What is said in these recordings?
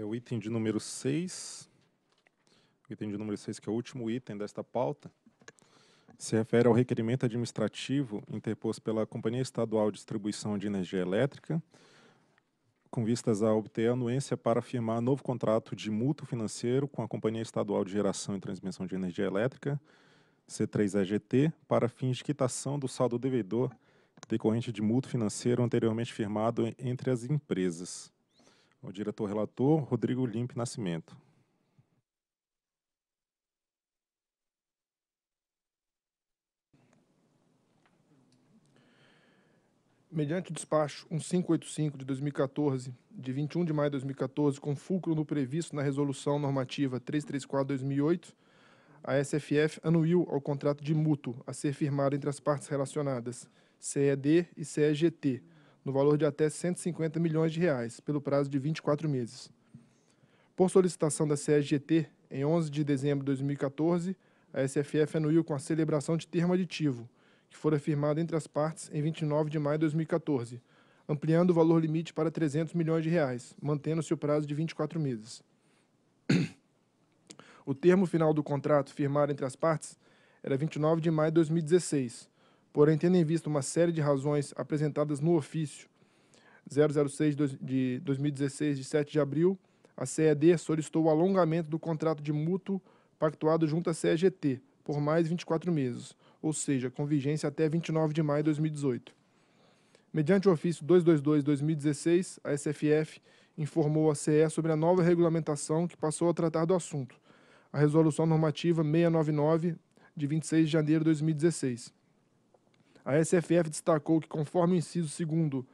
É o item de número 6. O item de número 6, que é o último item desta pauta, se refere ao requerimento administrativo interposto pela Companhia Estadual de Distribuição de Energia Elétrica, com vistas a obter anuência para firmar novo contrato de mútuo financeiro com a Companhia Estadual de Geração e Transmissão de Energia Elétrica, C3EGT, para fins de quitação do saldo devedor decorrente de mútuo financeiro anteriormente firmado entre as empresas. O diretor relator, Rodrigo Limpe Nascimento. Mediante o despacho 1585 de 2014, de 21 de maio de 2014, com fulcro no previsto na resolução normativa 334/2008, a SFF anuiu ao contrato de mútuo a ser firmado entre as partes relacionadas, CED e CEGT no valor de até 150 milhões de reais, pelo prazo de 24 meses. Por solicitação da CSGT, em 11 de dezembro de 2014, a SFF anuiu com a celebração de termo aditivo, que fora firmado entre as partes em 29 de maio de 2014, ampliando o valor limite para 300 milhões de reais, mantendo-se o prazo de 24 meses. O termo final do contrato firmado entre as partes era 29 de maio de 2016, porém tendo em vista uma série de razões apresentadas no ofício 006 de 2016, de 7 de abril, a CED solicitou o alongamento do contrato de mútuo pactuado junto à CEGT por mais 24 meses, ou seja, com vigência até 29 de maio de 2018. Mediante o ofício 222-2016, a SFF informou a CE sobre a nova regulamentação que passou a tratar do assunto, a Resolução Normativa 699, de 26 de janeiro de 2016 a SFF destacou que, conforme o inciso 2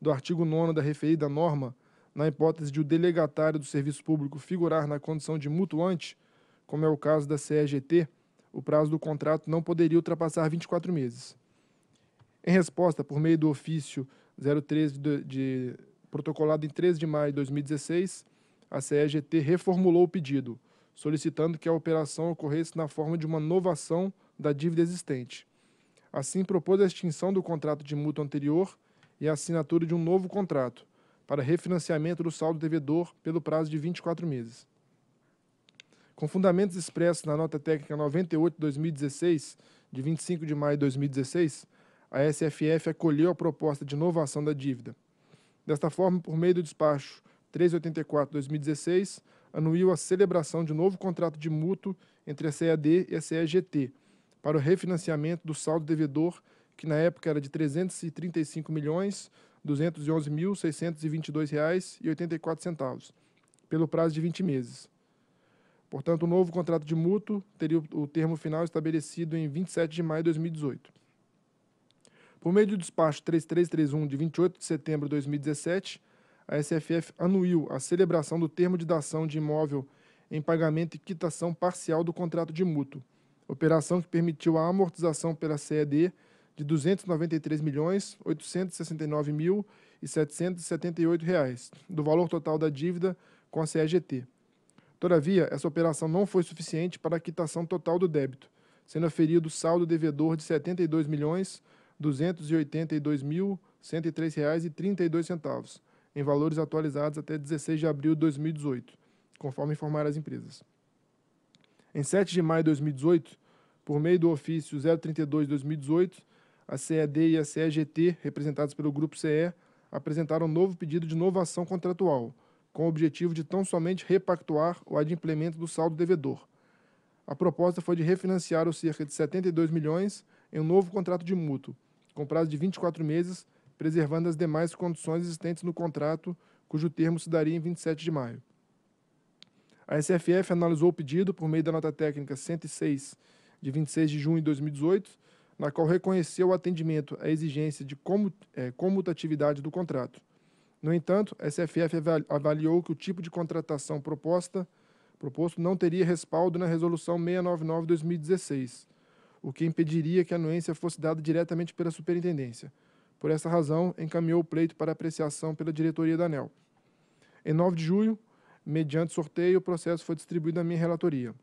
do artigo 9 da referida norma, na hipótese de o delegatário do serviço público figurar na condição de mutuante, como é o caso da CEGT, o prazo do contrato não poderia ultrapassar 24 meses. Em resposta, por meio do ofício 013 de, de protocolado em 13 de maio de 2016, a CEGT reformulou o pedido, solicitando que a operação ocorresse na forma de uma novação da dívida existente. Assim, propôs a extinção do contrato de mútuo anterior e a assinatura de um novo contrato para refinanciamento do saldo devedor pelo prazo de 24 meses. Com fundamentos expressos na nota técnica 98/2016 de 25 de maio de 2016, a SFF acolheu a proposta de inovação da dívida. Desta forma, por meio do despacho 384/2016, anuiu a celebração de novo contrato de mútuo entre a CAD e a CEGT para o refinanciamento do saldo devedor, que na época era de R$ 335 milhões, pelo prazo de 20 meses. Portanto, o novo contrato de mútuo teria o termo final estabelecido em 27 de maio de 2018. Por meio do despacho 3331 de 28 de setembro de 2017, a SFF anuiu a celebração do termo de dação de imóvel em pagamento e quitação parcial do contrato de mútuo, operação que permitiu a amortização pela CED de R$ reais do valor total da dívida com a CEGT. Todavia, essa operação não foi suficiente para a quitação total do débito, sendo aferido saldo devedor de R$ 72.282.103,32, em valores atualizados até 16 de abril de 2018, conforme informaram as empresas. Em 7 de maio de 2018, por meio do ofício 032-2018, a CED e a CEGT, representados pelo Grupo CE, apresentaram um novo pedido de inovação contratual, com o objetivo de tão somente repactuar o adimplemento do saldo devedor. A proposta foi de refinanciar os cerca de 72 milhões em um novo contrato de mútuo, com prazo de 24 meses, preservando as demais condições existentes no contrato, cujo termo se daria em 27 de maio. A SFF analisou o pedido por meio da nota técnica 106 de 26 de junho de 2018, na qual reconheceu o atendimento à exigência de é, comutatividade do contrato. No entanto, a SFF avaliou que o tipo de contratação proposta proposto não teria respaldo na resolução 699/2016, o que impediria que a anuência fosse dada diretamente pela superintendência. Por essa razão, encaminhou o pleito para apreciação pela diretoria da ANEL. Em 9 de julho, Mediante sorteio, o processo foi distribuído à minha relatoria.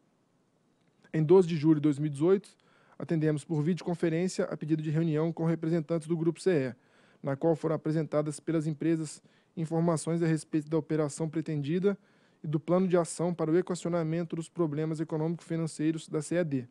Em 12 de julho de 2018, atendemos por videoconferência a pedido de reunião com representantes do Grupo CE, na qual foram apresentadas pelas empresas informações a respeito da operação pretendida e do plano de ação para o equacionamento dos problemas econômico-financeiros da CED.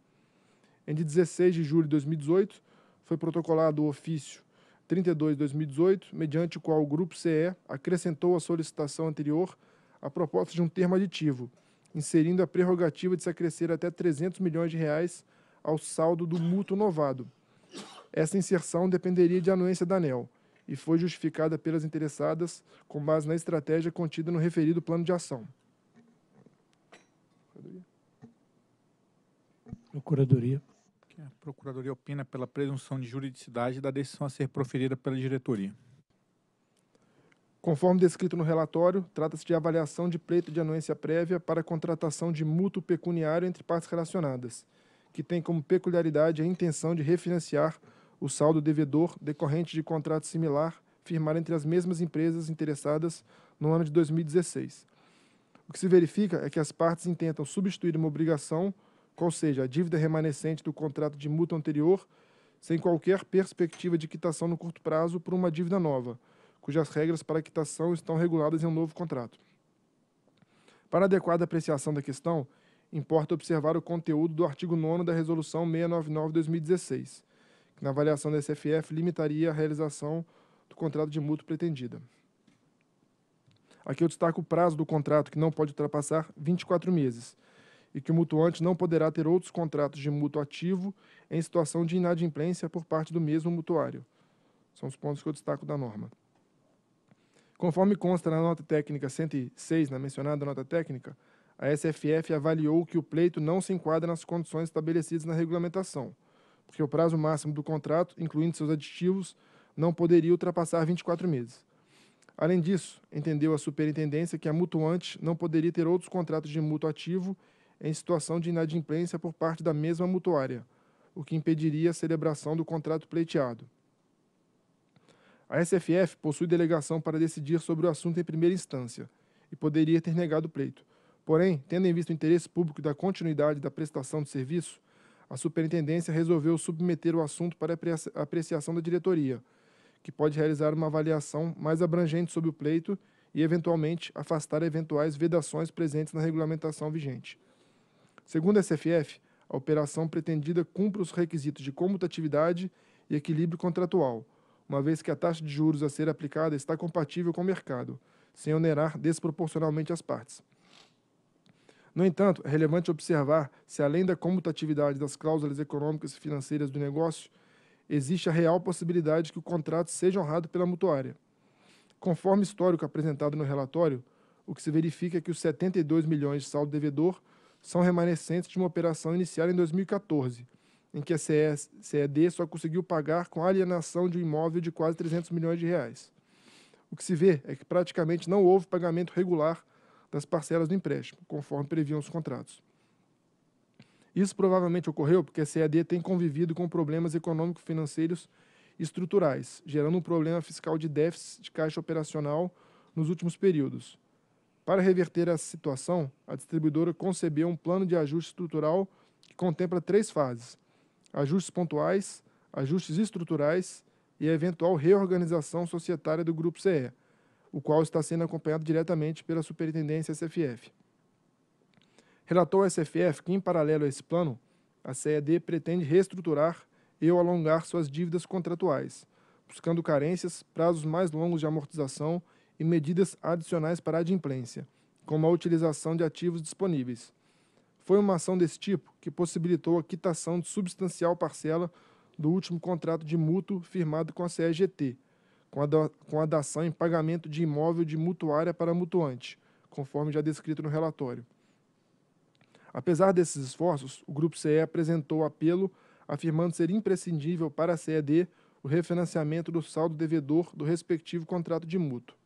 Em 16 de julho de 2018, foi protocolado o ofício 32-2018, mediante o qual o Grupo CE acrescentou a solicitação anterior a proposta de um termo aditivo, inserindo a prerrogativa de se acrescer até 300 milhões de reais ao saldo do mútuo novado. Essa inserção dependeria de anuência da ANEL e foi justificada pelas interessadas com base na estratégia contida no referido plano de ação. Procuradoria. A Procuradoria opina pela presunção de juridicidade da decisão a ser proferida pela diretoria. Conforme descrito no relatório, trata-se de avaliação de pleito de anuência prévia para contratação de mútuo pecuniário entre partes relacionadas, que tem como peculiaridade a intenção de refinanciar o saldo devedor decorrente de contrato similar firmado entre as mesmas empresas interessadas no ano de 2016. O que se verifica é que as partes intentam substituir uma obrigação, qual seja a dívida remanescente do contrato de mútuo anterior, sem qualquer perspectiva de quitação no curto prazo, por uma dívida nova – cujas regras para quitação estão reguladas em um novo contrato. Para adequada apreciação da questão, importa observar o conteúdo do artigo 9 da Resolução 699-2016, que, na avaliação da SFF, limitaria a realização do contrato de mútuo pretendida. Aqui eu destaco o prazo do contrato, que não pode ultrapassar 24 meses, e que o mutuante não poderá ter outros contratos de mútuo ativo em situação de inadimplência por parte do mesmo mutuário. São os pontos que eu destaco da norma. Conforme consta na nota técnica 106, na né, mencionada nota técnica, a SFF avaliou que o pleito não se enquadra nas condições estabelecidas na regulamentação, porque o prazo máximo do contrato, incluindo seus aditivos, não poderia ultrapassar 24 meses. Além disso, entendeu a superintendência que a mutuante não poderia ter outros contratos de mútuo ativo em situação de inadimplência por parte da mesma mutuária, o que impediria a celebração do contrato pleiteado. A SFF possui delegação para decidir sobre o assunto em primeira instância e poderia ter negado o pleito. Porém, tendo em vista o interesse público da continuidade da prestação de serviço, a superintendência resolveu submeter o assunto para apreciação da diretoria, que pode realizar uma avaliação mais abrangente sobre o pleito e, eventualmente, afastar eventuais vedações presentes na regulamentação vigente. Segundo a SFF, a operação pretendida cumpre os requisitos de comutatividade e equilíbrio contratual, uma vez que a taxa de juros a ser aplicada está compatível com o mercado, sem onerar desproporcionalmente as partes. No entanto, é relevante observar se, além da comutatividade das cláusulas econômicas e financeiras do negócio, existe a real possibilidade que o contrato seja honrado pela mutuária. Conforme histórico apresentado no relatório, o que se verifica é que os 72 milhões de saldo devedor são remanescentes de uma operação iniciada em 2014, em que a CED só conseguiu pagar com alienação de um imóvel de quase 300 milhões de reais. O que se vê é que praticamente não houve pagamento regular das parcelas do empréstimo, conforme previam os contratos. Isso provavelmente ocorreu porque a CED tem convivido com problemas econômico-financeiros estruturais, gerando um problema fiscal de déficit de caixa operacional nos últimos períodos. Para reverter essa situação, a distribuidora concebeu um plano de ajuste estrutural que contempla três fases – ajustes pontuais, ajustes estruturais e a eventual reorganização societária do Grupo CE, o qual está sendo acompanhado diretamente pela Superintendência SFF. Relatou a SFF que, em paralelo a esse plano, a CED pretende reestruturar e alongar suas dívidas contratuais, buscando carências, prazos mais longos de amortização e medidas adicionais para a adimplência, como a utilização de ativos disponíveis, foi uma ação desse tipo que possibilitou a quitação de substancial parcela do último contrato de mútuo firmado com a CEGT, com a, da, com a dação em pagamento de imóvel de mutuária para mutuante, conforme já descrito no relatório. Apesar desses esforços, o Grupo CE apresentou apelo afirmando ser imprescindível para a CED o refinanciamento do saldo devedor do respectivo contrato de mútuo.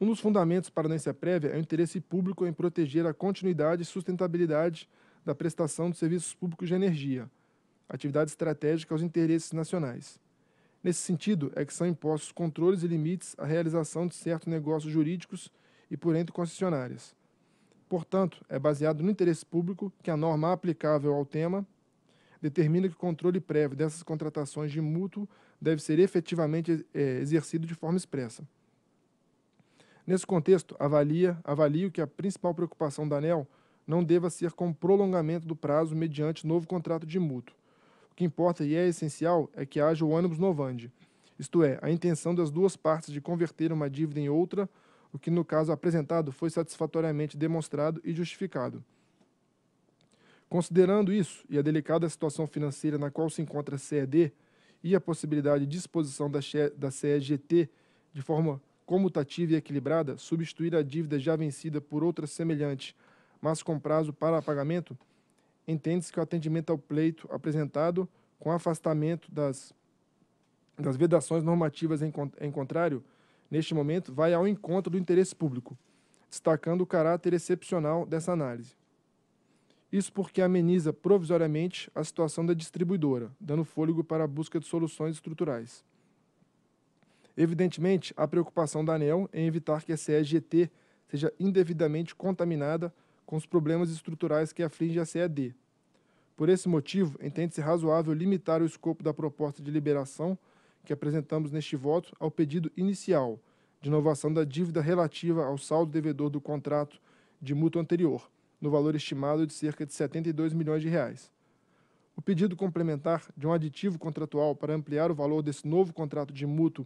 Um dos fundamentos para a anuência prévia é o interesse público em proteger a continuidade e sustentabilidade da prestação dos serviços públicos de energia, atividade estratégica aos interesses nacionais. Nesse sentido, é que são impostos controles e limites à realização de certos negócios jurídicos e por entre concessionárias. Portanto, é baseado no interesse público que a norma aplicável ao tema determina que o controle prévio dessas contratações de mútuo deve ser efetivamente eh, exercido de forma expressa. Nesse contexto, avalia, avalio que a principal preocupação da ANEL não deva ser com o prolongamento do prazo mediante novo contrato de mútuo. O que importa e é essencial é que haja o ônibus novandi, isto é, a intenção das duas partes de converter uma dívida em outra, o que no caso apresentado foi satisfatoriamente demonstrado e justificado. Considerando isso e a delicada situação financeira na qual se encontra a CED e a possibilidade de disposição da, da CEGT de forma comutativa e equilibrada, substituir a dívida já vencida por outra semelhante, mas com prazo para pagamento, entende-se que o atendimento ao pleito apresentado, com afastamento das, das vedações normativas em, em contrário, neste momento, vai ao encontro do interesse público, destacando o caráter excepcional dessa análise. Isso porque ameniza provisoriamente a situação da distribuidora, dando fôlego para a busca de soluções estruturais. Evidentemente, a preocupação da ANEL em evitar que a CEGT seja indevidamente contaminada com os problemas estruturais que aflige a CED. Por esse motivo, entende-se razoável limitar o escopo da proposta de liberação que apresentamos neste voto ao pedido inicial de inovação da dívida relativa ao saldo devedor do contrato de mútuo anterior, no valor estimado de cerca de 72 milhões de reais. O pedido complementar de um aditivo contratual para ampliar o valor desse novo contrato de mútuo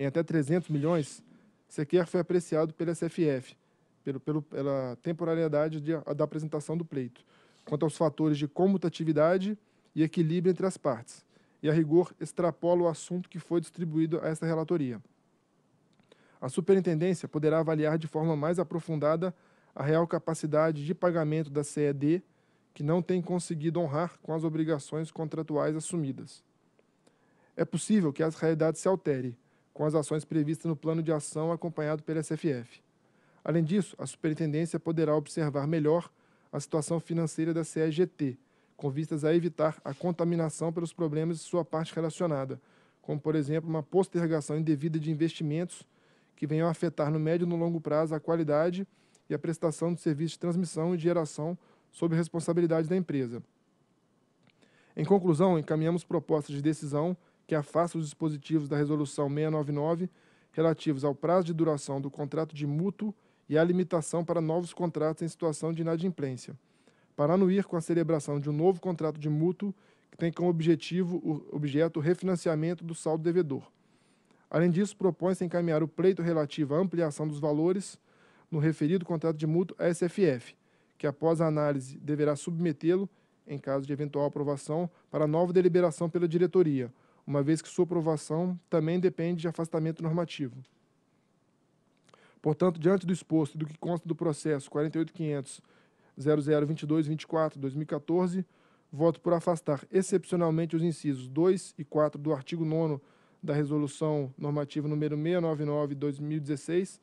em até 300 milhões, sequer foi apreciado pela SFF, pelo, pelo, pela temporariedade de, da apresentação do pleito, quanto aos fatores de comutatividade e equilíbrio entre as partes, e a rigor extrapola o assunto que foi distribuído a esta relatoria. A superintendência poderá avaliar de forma mais aprofundada a real capacidade de pagamento da CED, que não tem conseguido honrar com as obrigações contratuais assumidas. É possível que as realidades se alterem, com as ações previstas no plano de ação acompanhado pela SFF. Além disso, a superintendência poderá observar melhor a situação financeira da CEGT, com vistas a evitar a contaminação pelos problemas de sua parte relacionada, como, por exemplo, uma postergação indevida de investimentos que venham a afetar no médio e no longo prazo a qualidade e a prestação do serviços de transmissão e geração sob responsabilidade da empresa. Em conclusão, encaminhamos propostas de decisão que afasta os dispositivos da Resolução 699 relativos ao prazo de duração do contrato de mútuo e à limitação para novos contratos em situação de inadimplência, para anuir com a celebração de um novo contrato de mútuo que tem como objetivo o objeto o refinanciamento do saldo devedor. Além disso, propõe-se encaminhar o pleito relativo à ampliação dos valores no referido contrato de mútuo à SFF, que após a análise deverá submetê-lo, em caso de eventual aprovação, para nova deliberação pela diretoria, uma vez que sua aprovação também depende de afastamento normativo. Portanto, diante do exposto e do que consta do processo 48.500.0022.24.2014, voto por afastar excepcionalmente os incisos 2 e 4 do artigo 9 da Resolução Normativa número 699/2016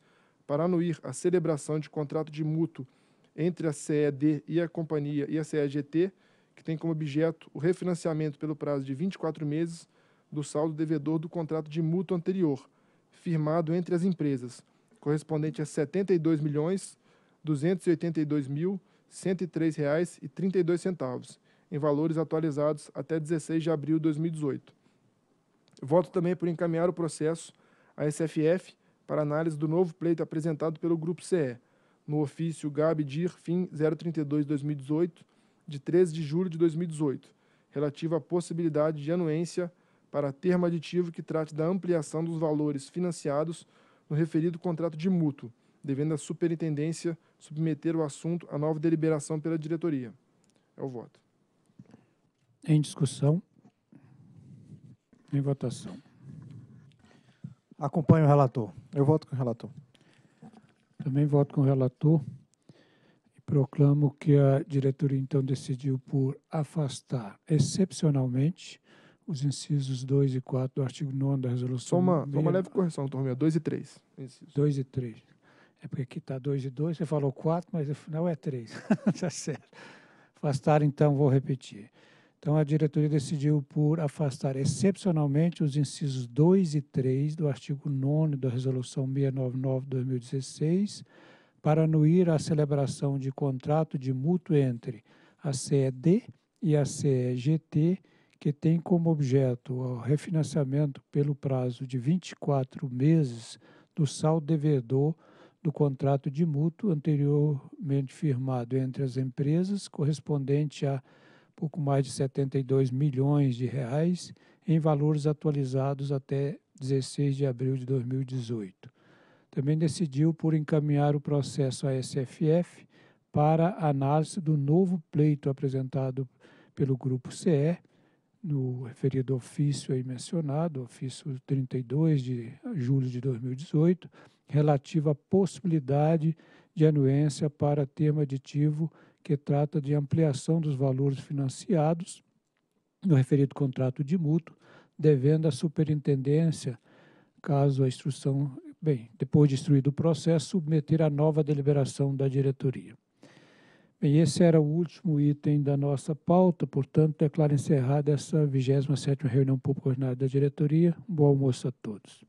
para anuir a celebração de contrato de mútuo entre a CED e a companhia e a CEGT, que tem como objeto o refinanciamento pelo prazo de 24 meses do saldo devedor do contrato de mútuo anterior, firmado entre as empresas, correspondente a R$ 72.282.103,32, milhões mil reais e centavos, em valores atualizados até 16 de abril de 2018. Voto também por encaminhar o processo à SFF para análise do novo pleito apresentado pelo Grupo CE, no ofício GAB DIR FIM 032-2018, de 13 de julho de 2018, relativo à possibilidade de anuência para termo aditivo que trate da ampliação dos valores financiados no referido contrato de mútuo, devendo a superintendência submeter o assunto à nova deliberação pela diretoria. É o voto. Em discussão. Em votação. Acompanho o relator. Eu voto com o relator. Também voto com o relator. E proclamo que a diretoria, então, decidiu por afastar excepcionalmente os incisos 2 e 4 do artigo 9 da resolução. Só uma, só uma leve correção, Turminha, 2 e 3. 2 e 3. É porque aqui está 2 e 2, você falou 4, mas no final é 3. Está certo. Afastar, então, vou repetir. Então, a diretoria decidiu por afastar excepcionalmente os incisos 2 e 3 do artigo 9 da resolução 699-2016 para anuir a celebração de contrato de mútuo entre a CED e a CEGT que tem como objeto o refinanciamento pelo prazo de 24 meses do saldo devedor do contrato de mútuo anteriormente firmado entre as empresas, correspondente a pouco mais de 72 milhões de reais, em valores atualizados até 16 de abril de 2018. Também decidiu por encaminhar o processo à SFF para análise do novo pleito apresentado pelo Grupo CE, no referido ofício aí mencionado, ofício 32 de julho de 2018, relativo à possibilidade de anuência para termo aditivo que trata de ampliação dos valores financiados no referido contrato de mútuo, devendo a superintendência, caso a instrução, bem, depois de instruído o processo, submeter a nova deliberação da diretoria. Bem, esse era o último item da nossa pauta, portanto, declaro encerrada essa 27ª reunião pública ordinária da diretoria. Um bom almoço a todos.